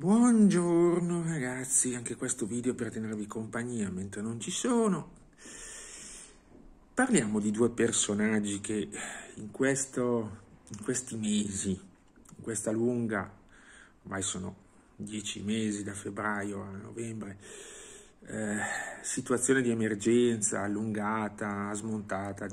Buongiorno ragazzi, anche questo video per tenervi compagnia mentre non ci sono. Parliamo di due personaggi che in, questo, in questi mesi, in questa lunga, ormai sono dieci mesi da febbraio a novembre, eh, situazione di emergenza allungata, smontata,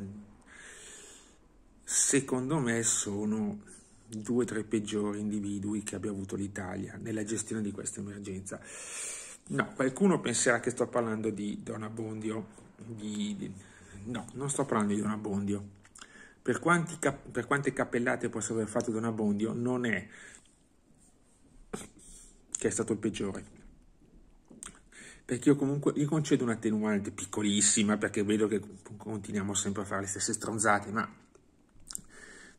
secondo me sono due o tre peggiori individui che abbia avuto l'Italia nella gestione di questa emergenza. No, qualcuno penserà che sto parlando di Don Abondio. di, di, no, non sto parlando di Don Abondio. Per, quanti, per quante cappellate possa aver fatto Don Abondio, non è che è stato il peggiore perché io comunque gli concedo un'attenuante piccolissima perché vedo che continuiamo sempre a fare le stesse stronzate, ma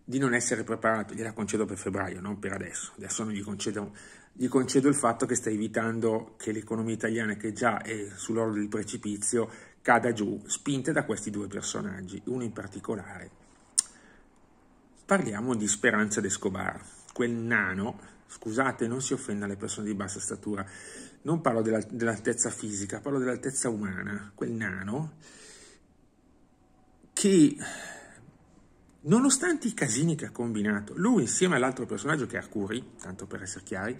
di non essere preparato, gliela concedo per febbraio, non per adesso, adesso non gli concedo, gli concedo il fatto che sta evitando che l'economia italiana, che già è sull'orlo del precipizio, cada giù, spinta da questi due personaggi, uno in particolare. Parliamo di Speranza d'Escobar, quel nano, scusate, non si offenda le persone di bassa statura, non parlo dell'altezza fisica, parlo dell'altezza umana, quel nano che nonostante i casini che ha combinato, lui insieme all'altro personaggio che è Arcuri, tanto per essere chiari,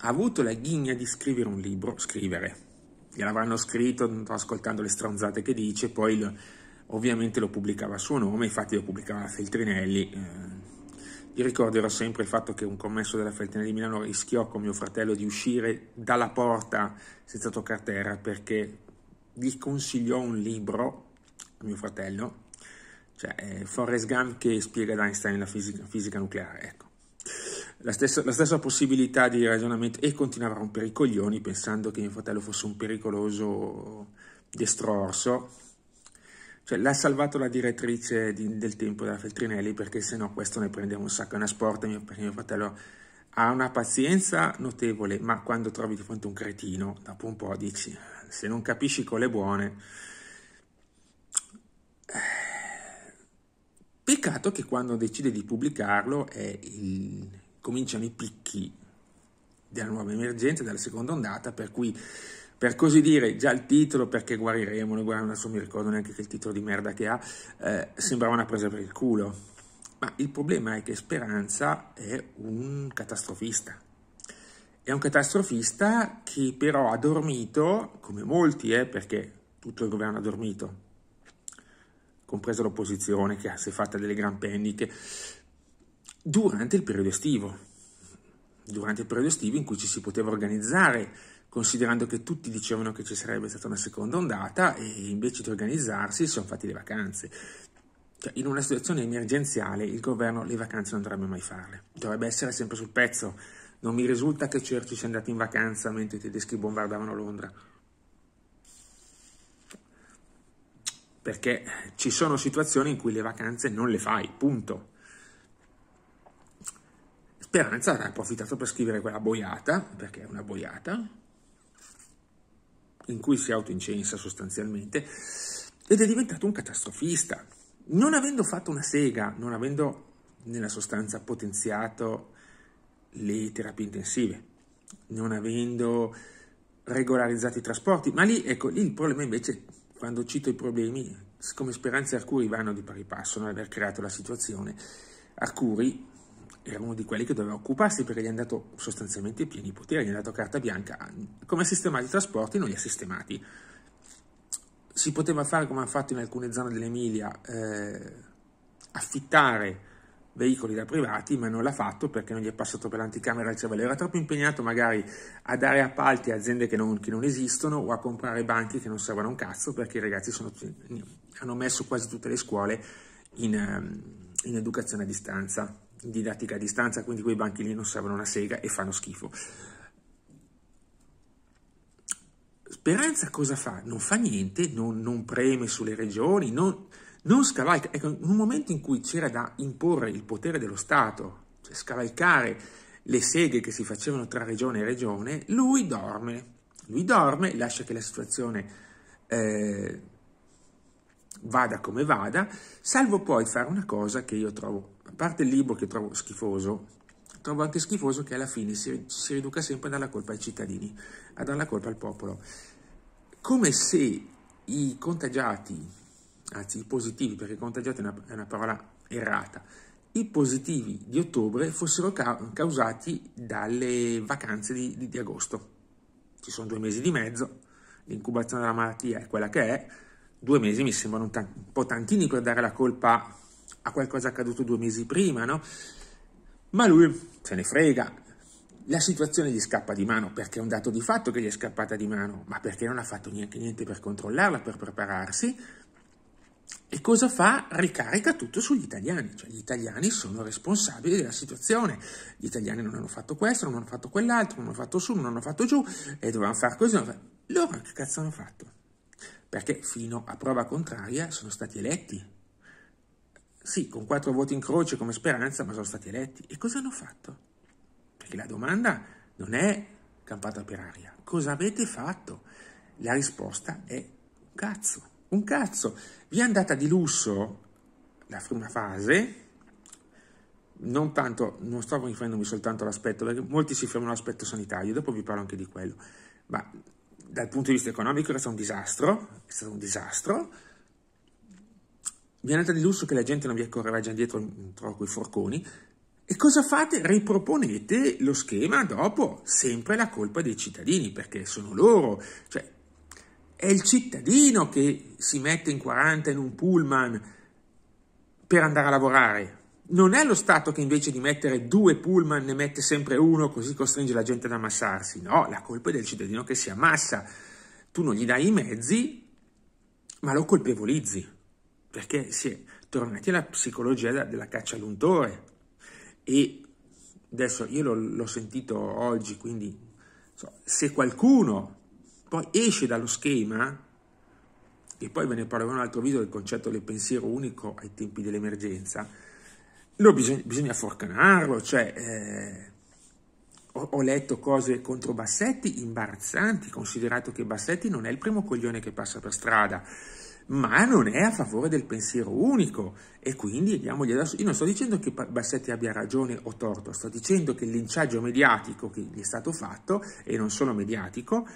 ha avuto la ghigna di scrivere un libro, scrivere. Gliel'avranno scritto ascoltando le stronzate che dice, poi lo, ovviamente lo pubblicava a suo nome, infatti lo pubblicava Feltrinelli. Eh, ricorderò sempre il fatto che un commesso della Feltrinelli di Milano rischiò con mio fratello di uscire dalla porta senza toccare terra perché gli consigliò un libro, mio fratello, cioè, è Forrest Gump che spiega ad Einstein la fisica, fisica nucleare, ecco. La stessa, la stessa, possibilità di ragionamento e continuava a rompere i coglioni pensando che mio fratello fosse un pericoloso destrorso. Cioè, l'ha salvato la direttrice di, del tempo della Feltrinelli perché sennò questo ne prendeva un sacco. e una sporta mio, perché mio fratello ha una pazienza notevole, ma quando trovi di fronte un cretino, dopo un po' dici, ah, se non capisci con le buone... Eh, Peccato che quando decide di pubblicarlo il, cominciano i picchi della nuova emergenza, della seconda ondata, per cui per così dire, già il titolo, perché guariremo, non adesso mi ricordo neanche che il titolo di merda che ha, eh, sembrava una presa per il culo. Ma il problema è che Speranza è un catastrofista. È un catastrofista che però ha dormito, come molti, eh, perché tutto il governo ha dormito, compresa l'opposizione che si è fatta delle gran pennite, durante il periodo estivo, durante il periodo estivo in cui ci si poteva organizzare, considerando che tutti dicevano che ci sarebbe stata una seconda ondata e invece di organizzarsi si sono fatti le vacanze. Cioè, in una situazione emergenziale il governo le vacanze non dovrebbe mai farle, dovrebbe essere sempre sul pezzo. Non mi risulta che Cerci sia andato in vacanza mentre i tedeschi bombardavano Londra. perché ci sono situazioni in cui le vacanze non le fai, punto. Speranza ha approfittato per scrivere quella boiata, perché è una boiata, in cui si autoincensa sostanzialmente, ed è diventato un catastrofista. Non avendo fatto una sega, non avendo nella sostanza potenziato le terapie intensive, non avendo regolarizzato i trasporti, ma lì, ecco, lì il problema invece quando cito i problemi, siccome Speranza e Arcuri vanno di pari passo nell'aver creato la situazione, Arcuri era uno di quelli che doveva occuparsi perché gli è andato sostanzialmente pieni poteri, gli è andato carta bianca, come ha sistemato i trasporti non li ha sistemati. Si poteva fare come hanno fatto in alcune zone dell'Emilia, eh, affittare veicoli da privati, ma non l'ha fatto perché non gli è passato per l'anticamera del cervello. Era troppo impegnato magari a dare appalti a aziende che non, che non esistono o a comprare banchi che non servono un cazzo perché i ragazzi sono, hanno messo quasi tutte le scuole in, ehm, in educazione a distanza, in didattica a distanza, quindi quei banchi lì non servono una sega e fanno schifo. Speranza cosa fa? Non fa niente, non, non preme sulle regioni, non non scavalca, ecco, in un momento in cui c'era da imporre il potere dello Stato, cioè scavalcare le seghe che si facevano tra regione e regione, lui dorme, lui dorme, lascia che la situazione eh, vada come vada, salvo poi fare una cosa che io trovo, a parte il libro che trovo schifoso, trovo anche schifoso che alla fine si, si riduca sempre a dare la colpa ai cittadini, a dare la colpa al popolo, come se i contagiati anzi i positivi, perché contagiati è una, è una parola errata, i positivi di ottobre fossero ca causati dalle vacanze di, di, di agosto. Ci sono due mesi di mezzo, l'incubazione della malattia è quella che è, due mesi mi sembrano un, un, po' tantini per dare la colpa a qualcosa accaduto due mesi prima, no? Ma lui se ne frega. La situazione gli scappa di mano perché è un dato di fatto che gli è scappata di mano, ma perché non ha fatto neanche niente per controllarla, per prepararsi e cosa fa? Ricarica tutto sugli italiani, cioè gli italiani sono responsabili della situazione, gli italiani non hanno fatto questo, non hanno fatto quell'altro, non hanno fatto su, non hanno fatto giù, e dovevano fare così, far... loro che cazzo hanno fatto? Perché fino a prova contraria sono stati eletti, sì, con quattro voti in croce come speranza, ma sono stati eletti, e cosa hanno fatto? Perché la domanda non è campata per aria, cosa avete fatto? La risposta è cazzo. Un cazzo, vi è andata di lusso la prima fase, non tanto, non sto riferendomi soltanto all'aspetto, perché molti si fermano all'aspetto sanitario, dopo vi parlo anche di quello, ma dal punto di vista economico era stato un disastro, è stato un disastro, vi è andata di lusso che la gente non vi accorreva già dietro con i forconi, e cosa fate? Riproponete lo schema dopo, sempre la colpa dei cittadini, perché sono loro, cioè è il cittadino che si mette in 40 in un pullman per andare a lavorare. Non è lo Stato che invece di mettere due pullman ne mette sempre uno così costringe la gente ad ammassarsi. No, la colpa è del cittadino che si ammassa. Tu non gli dai i mezzi, ma lo colpevolizzi, perché si è tornati alla psicologia della caccia all'untore. E adesso io l'ho sentito oggi, quindi so, se qualcuno poi esce dallo schema, e poi ve ne parlerò in un altro video del concetto del pensiero unico ai tempi dell'emergenza, lo bisogna, bisogna forcanarlo, cioè eh, ho, ho, letto cose contro Bassetti imbarazzanti, considerato che Bassetti non è il primo coglione che passa per strada, ma non è a favore del pensiero unico e quindi diamogli adesso, io non sto dicendo che Bassetti abbia ragione o torto, sto dicendo che il linciaggio mediatico che gli è stato fatto, e non solo mediatico,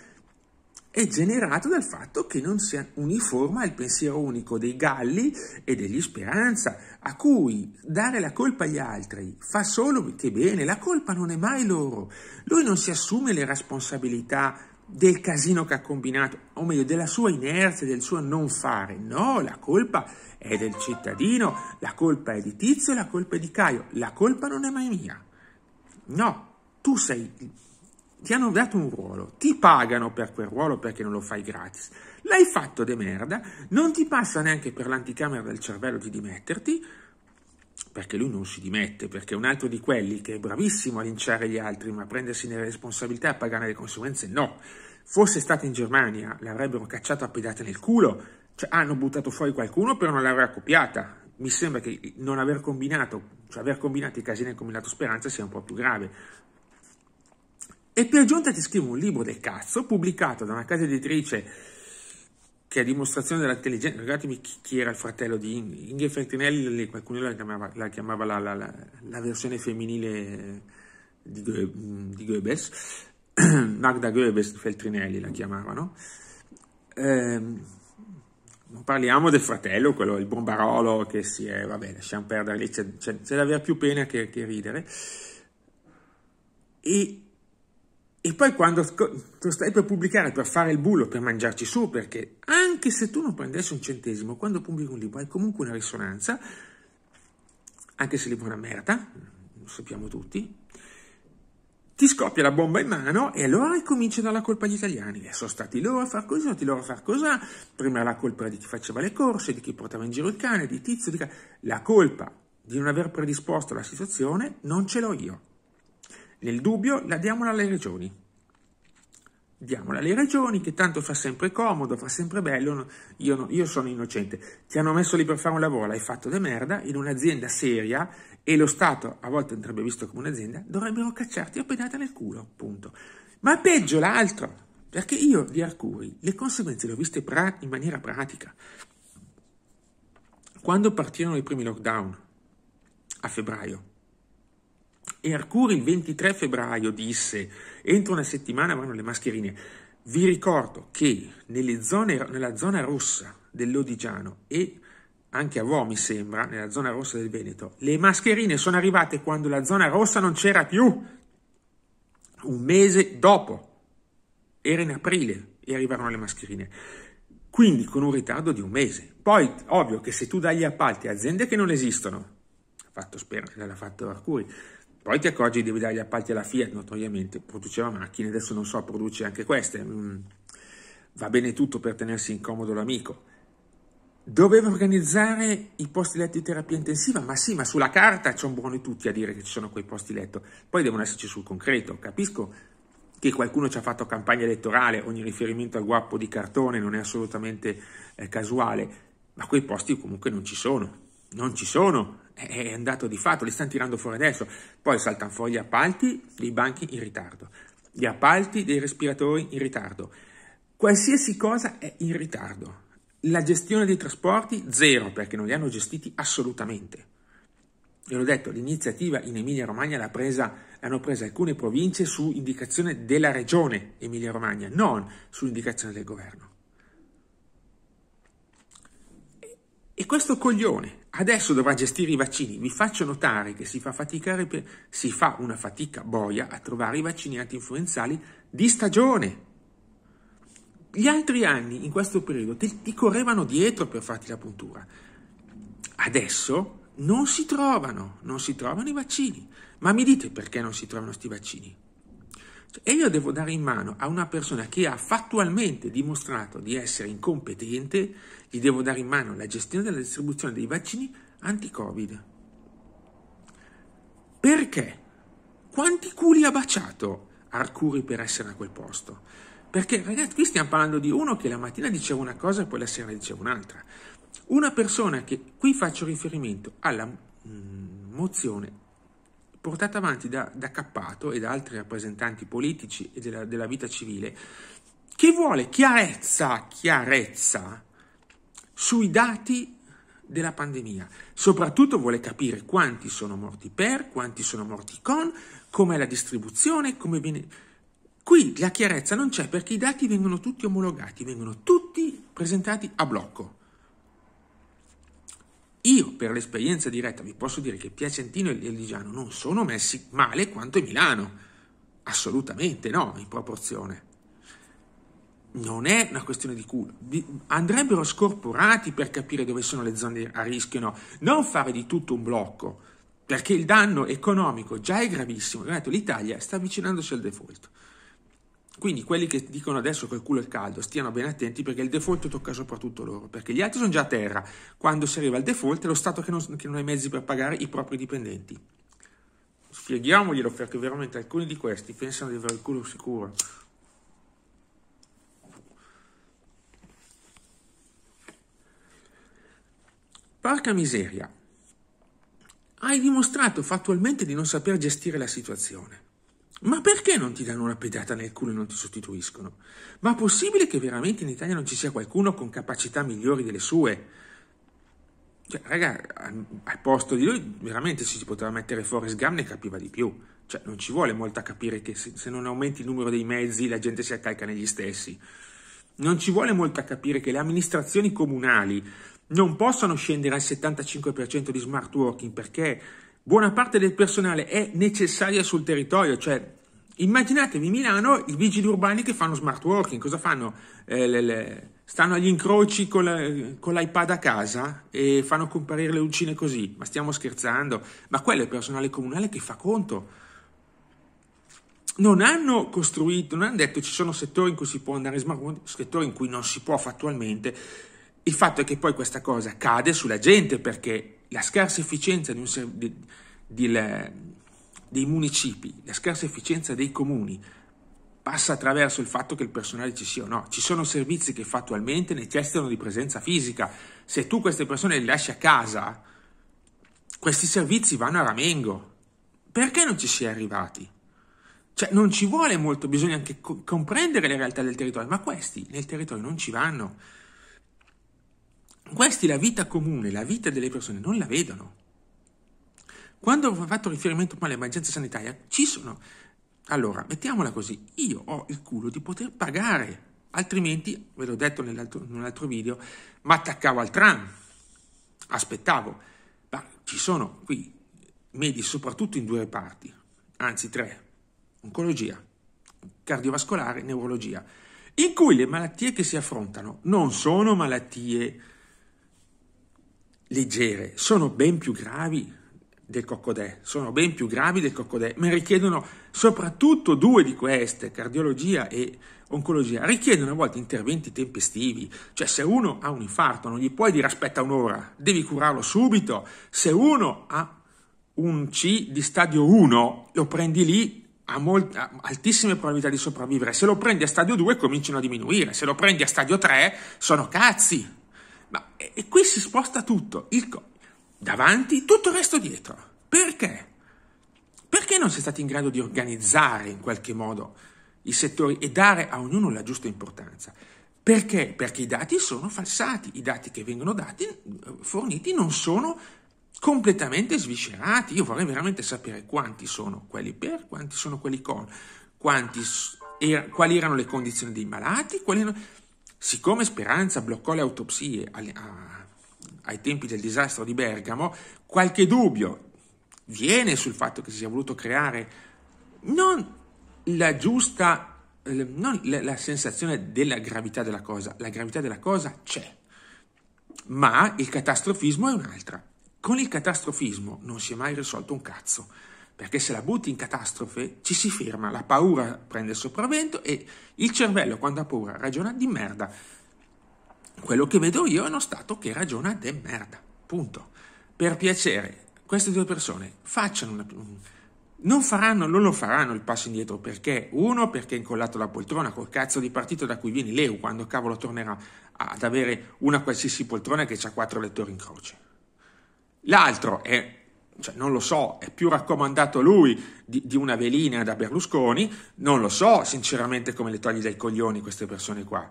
è generato dal fatto che non sia uniforme il pensiero unico dei Galli e degli Speranza, a cui dare la colpa agli altri fa solo che bene, la colpa non è mai loro. Lui non si assume le responsabilità del casino che ha combinato, o meglio della sua inerzia, del suo non fare. No, la colpa è del cittadino, la colpa è di Tizio, la colpa è di Caio, la colpa non è mai mia. No, tu sei ti hanno dato un ruolo, ti pagano per quel ruolo perché non lo fai gratis, l'hai fatto de merda, non ti passa neanche per l'anticamera del cervello di dimetterti, perché lui non si dimette, perché è un altro di quelli che è bravissimo a linciare gli altri, ma a prendersi le responsabilità e a pagare le conseguenze no. Fosse stato in Germania, l'avrebbero cacciato a pedate nel culo, cioè hanno buttato fuori qualcuno però non l'aver copiata. Mi sembra che non aver combinato, cioè aver combinato i casini e combinato Speranza sia un po' più grave e per giunta ti scrivo un libro del cazzo, pubblicato da una casa editrice che è dimostrazione dell'intelligenza. Guardatemi chi, era il fratello di Inge, Inge Fertinelli, qualcuno la chiamava la, chiamava la, la, la versione femminile di, Goe, di Goebbels, Magda Goebbels Feltrinelli la chiamavano. Ehm, non parliamo del fratello, quello, il bombarolo che si è, vabbè, lasciamo perdere lì, c'è, da avere più pena che, che ridere. E e poi quando tu stai per pubblicare, per fare il bullo, per mangiarci su, perché anche se tu non prendessi un centesimo, quando pubblichi un libro hai comunque una risonanza, anche se il libro è una merda, lo sappiamo tutti, ti scoppia la bomba in mano e allora ricomincia dalla colpa agli italiani. E sono stati loro a far così, sono stati loro a far così. Prima la colpa di chi faceva le corse, di chi portava in giro il cane, di tizio, di... La colpa di non aver predisposto la situazione non ce l'ho io nel dubbio la diamola alle regioni. Diamola alle regioni che tanto fa sempre comodo, fa sempre bello, io, no, io sono innocente. Ti hanno messo lì per fare un lavoro, l'hai fatto de merda, in un'azienda seria e lo Stato, a volte andrebbe visto come un'azienda, dovrebbero cacciarti a pedata nel culo, punto. Ma peggio l'altro, perché io di Arcuri le conseguenze le ho viste in maniera pratica. Quando partirono i primi lockdown, a febbraio, e Arcuri il 23 febbraio disse, entro una settimana vanno le mascherine. Vi ricordo che zone, nella zona rossa dell'Odigiano e anche a Vo mi sembra, nella zona rossa del Veneto, le mascherine sono arrivate quando la zona rossa non c'era più, un mese dopo, era in aprile e arrivarono le mascherine, quindi con un ritardo di un mese. Poi, ovvio che se tu dai gli appalti a aziende che non esistono, spero, l'ha fatto, fatto Arcuri, poi ti accorgi di dare gli appalti alla Fiat, notoriamente, produceva macchine, adesso non so, produce anche queste. Mm. Va bene tutto per tenersi incomodo l'amico. Doveva organizzare i posti letto di terapia intensiva, ma sì, ma sulla carta c'è un buono tutti a dire che ci sono quei posti letto, poi devono esserci sul concreto. Capisco che qualcuno ci ha fatto campagna elettorale, ogni riferimento al guappo di cartone non è assolutamente eh, casuale, ma quei posti comunque non ci sono, non ci sono è andato di fatto, li stanno tirando fuori adesso, poi saltano fuori gli appalti dei banchi in ritardo, gli appalti dei respiratori in ritardo, qualsiasi cosa è in ritardo, la gestione dei trasporti zero perché non li hanno gestiti assolutamente. Ve l'ho detto, l'iniziativa in Emilia-Romagna l'hanno presa, presa alcune province su indicazione della regione Emilia-Romagna, non su indicazione del governo. E questo coglione adesso dovrà gestire i vaccini. Vi faccio notare che si fa, per, si fa una fatica boia a trovare i vaccini anti-influenzali di stagione. Gli altri anni, in questo periodo, ti, ti correvano dietro per farti la puntura. Adesso non si trovano, non si trovano i vaccini. Ma mi dite perché non si trovano questi vaccini? E io devo dare in mano a una persona che ha fattualmente dimostrato di essere incompetente, gli devo dare in mano la gestione della distribuzione dei vaccini anti-Covid. Perché? Quanti culi ha baciato Arcuri per essere a quel posto? Perché ragazzi, qui stiamo parlando di uno che la mattina diceva una cosa e poi la sera diceva un'altra. Una persona che, qui faccio riferimento alla mm, mozione portata avanti da, da Cappato e da altri rappresentanti politici e della, della vita civile, che vuole chiarezza, chiarezza sui dati della pandemia. Soprattutto vuole capire quanti sono morti per, quanti sono morti con, com'è la distribuzione, come viene... Qui la chiarezza non c'è perché i dati vengono tutti omologati, vengono tutti presentati a blocco. Io, per l'esperienza diretta, vi posso dire che Piacentino e il Ligiano non sono messi male quanto Milano. Assolutamente no, in proporzione. Non è una questione di culo. Andrebbero scorporati per capire dove sono le zone a rischio no. Non fare di tutto un blocco, perché il danno economico già è gravissimo. L'Italia sta avvicinandosi al default. Quindi quelli che dicono adesso che il culo è caldo stiano ben attenti perché il default tocca soprattutto loro, perché gli altri sono già a terra. Quando si arriva al default è lo Stato che non, che non ha i mezzi per pagare i propri dipendenti. Spieghiamoglielo perché veramente alcuni di questi pensano di avere il culo sicuro. Porca miseria, hai dimostrato fattualmente di non saper gestire la situazione. Ma perché non ti danno una pedata nel culo e non ti sostituiscono? Ma possibile che veramente in Italia non ci sia qualcuno con capacità migliori delle sue? Cioè, raga, al, al posto di lui veramente si poteva mettere Forrest Gump ne capiva di più. Cioè, non ci vuole molto a capire che se, se non aumenti il numero dei mezzi la gente si accalca negli stessi. Non ci vuole molto a capire che le amministrazioni comunali non possono scendere al 75% di smart working perché buona parte del personale è necessaria sul territorio, cioè immaginatevi Milano i vigili urbani che fanno smart working, cosa fanno? Eh, le, le, stanno agli incroci con, la, con, l'iPad a casa e fanno comparire le lucine così, ma stiamo scherzando, ma quello è il personale comunale che fa conto. Non hanno costruito, non hanno detto ci sono settori in cui si può andare smart working, settori in cui non si può fattualmente. Il fatto è che poi questa cosa cade sulla gente perché la scarsa efficienza un, di, di la, dei municipi, la scarsa efficienza dei comuni passa attraverso il fatto che il personale ci sia o no. Ci sono servizi che fattualmente necessitano di presenza fisica. Se tu queste persone le lasci a casa, questi servizi vanno a ramengo. Perché non ci si è arrivati? Cioè, non ci vuole molto, bisogna anche comprendere le realtà del territorio, ma questi nel territorio non ci vanno questi la vita comune, la vita delle persone, non la vedono. Quando ho fatto riferimento all'emergenza sanitaria, ci sono. Allora, mettiamola così, io ho il culo di poter pagare, altrimenti, ve l'ho detto in un altro video, ma attaccavo al tram, aspettavo, ma ci sono qui medi soprattutto in due parti, anzi tre, oncologia, cardiovascolare, neurologia, in cui le malattie che si affrontano non sono malattie leggere sono ben più gravi del coccodè, sono ben più gravi del coccodè, ma richiedono soprattutto due di queste, cardiologia e oncologia, richiedono a volte interventi tempestivi, cioè se uno ha un infarto non gli puoi dire aspetta un'ora, devi curarlo subito, se uno ha un C di stadio 1 lo prendi lì ha, molt- altissime probabilità di sopravvivere, se lo prendi a stadio 2 cominciano a diminuire, se lo prendi a stadio 3 sono cazzi, ma, e, e qui si sposta tutto, il co- davanti, tutto il resto dietro. Perché? Perché non si è stati in grado di organizzare in qualche modo i settori e dare a ognuno la giusta importanza? Perché? Perché i dati sono falsati, i dati che vengono dati, eh, forniti non sono completamente sviscerati. Io vorrei veramente sapere quanti sono quelli per, quanti sono quelli con, quanti, er, quali erano le condizioni dei malati, quali erano Siccome Speranza bloccò le autopsie alle, a, ai tempi del disastro di Bergamo, qualche dubbio viene sul fatto che si sia voluto creare non la giusta, eh, non la, la sensazione della gravità della cosa, la gravità della cosa c'è, ma il catastrofismo è un'altra. Con il catastrofismo non si è mai risolto un cazzo perché se la butti in catastrofe ci si ferma, la paura prende il sopravvento e il cervello quando ha paura ragiona di merda. Quello che vedo io è uno stato che ragiona di merda, punto. Per piacere, queste due persone facciano una... Non faranno, non lo faranno il passo indietro perché uno, perché è incollato alla poltrona col cazzo di partito da cui viene l'EU quando cavolo tornerà ad avere una qualsiasi poltrona che ha quattro lettori in croce. L'altro è cioè, non lo so, è più raccomandato lui di, di, una velina da Berlusconi, non lo so sinceramente come le togli dai coglioni queste persone qua.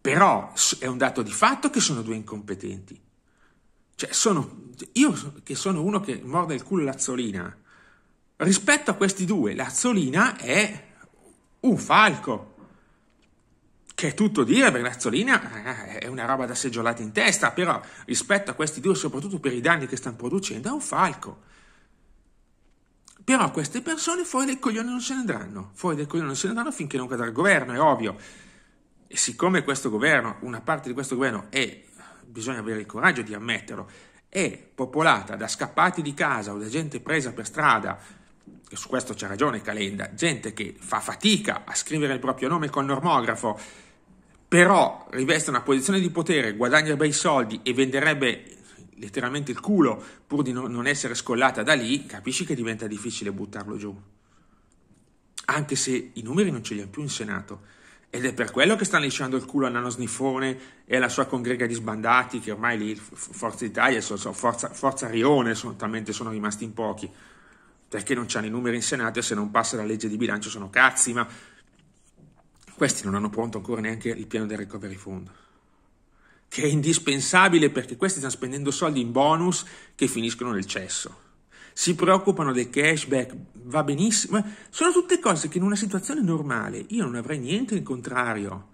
Però è un dato di fatto che sono due incompetenti. Cioè, sono, io che sono uno che morde il culo Lazzolina, rispetto a questi due, Lazzolina è un falco c'è tutto dire, Bernazzolina eh, è una roba da seggiolata in testa, però rispetto a questi due, soprattutto per i danni che stanno producendo, è un falco. Però queste persone fuori dai coglioni non se ne andranno, fuori dai coglioni non se ne andranno finché non cadrà il governo, è ovvio. E siccome questo governo, una parte di questo governo è, bisogna avere il coraggio di ammetterlo, è popolata da scappati di casa o da gente presa per strada, e su questo c'ha ragione Calenda, gente che fa fatica a scrivere il proprio nome col normografo, però riveste una posizione di potere, guadagna bei soldi e venderebbe letteralmente il culo pur di non essere scollata da lì, capisci che diventa difficile buttarlo giù. Anche se i numeri non ce li ha più in Senato. Ed è per quello che stanno lisciando il culo a Nano Sniffone e alla sua congrega di sbandati, che ormai lì Forza Italia, so, Forza, Forza Rione, sono, talmente sono rimasti in pochi. Perché non c'hanno i numeri in Senato e se non passa la legge di bilancio sono cazzi, ma questi non hanno pronto ancora neanche il piano del recovery fund, che è indispensabile perché questi stanno spendendo soldi in bonus che finiscono nel cesso. Si preoccupano del cashback, va benissimo, sono tutte cose che in una situazione normale io non avrei niente in contrario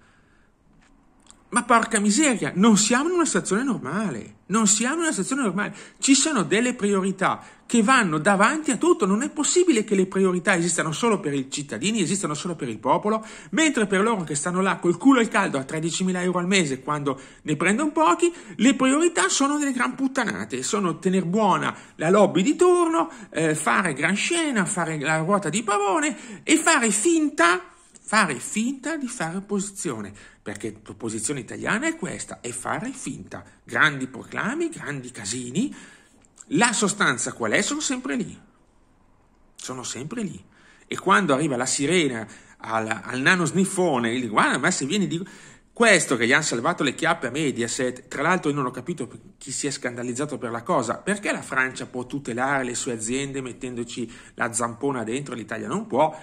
ma porca miseria, non siamo in una situazione normale, non siamo in una situazione normale, ci sono delle priorità che vanno davanti a tutto, non è possibile che le priorità esistano solo per i cittadini, esistano solo per il popolo, mentre per loro che stanno là col culo al caldo a 13.000 euro al mese quando ne prendono pochi, le priorità sono delle gran puttanate, sono tenere buona la lobby di turno, eh, fare gran scena, fare la ruota di pavone e fare finta, fare finta di fare opposizione perché l'opposizione italiana è questa, è fare finta, grandi proclami, grandi casini, la sostanza qual è? Sono sempre lì, sono sempre lì. E quando arriva la sirena al, al nano sniffone, gli dico, guarda, ma se vieni di... Questo che gli hanno salvato le chiappe a Mediaset, tra l'altro io non ho capito chi si è scandalizzato per la cosa, perché la Francia può tutelare le sue aziende mettendoci la zampona dentro, l'Italia non può,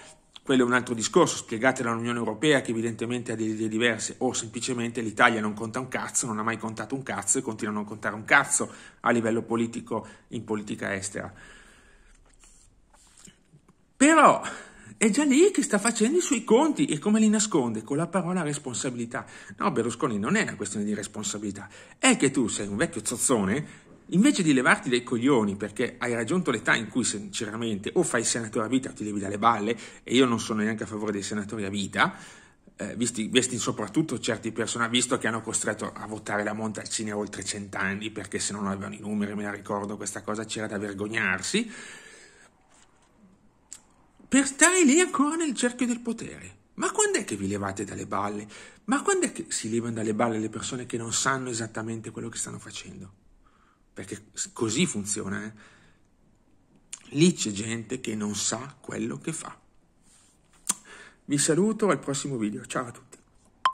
quello è un altro discorso, spiegatelo all'Unione Europea che evidentemente ha delle idee diverse, o semplicemente l'Italia non conta un cazzo, non ha mai contato un cazzo e continua a non contare un cazzo a livello politico in politica estera. Però è già lì che sta facendo i suoi conti e come li nasconde? Con la parola responsabilità. No, Berlusconi non è una questione di responsabilità, è che tu sei un vecchio zozzone Invece di levarti dai coglioni perché hai raggiunto l'età in cui sinceramente o fai senatore a vita o ti levi dalle balle, e io non sono neanche a favore dei senatori a vita, eh, visti, visti, soprattutto certi personaggi, visto che hanno costretto a votare la Montalcini a oltre cent'anni perché se non avevano i numeri, me la ricordo, questa cosa c'era da vergognarsi, per stare lì ancora nel cerchio del potere. Ma quando è che vi levate dalle balle? Ma quando è che si levano dalle balle le persone che non sanno esattamente quello che stanno facendo? perché così funziona. Eh? Lì c'è gente che non sa quello che fa. Vi saluto al prossimo video, ciao a tutti.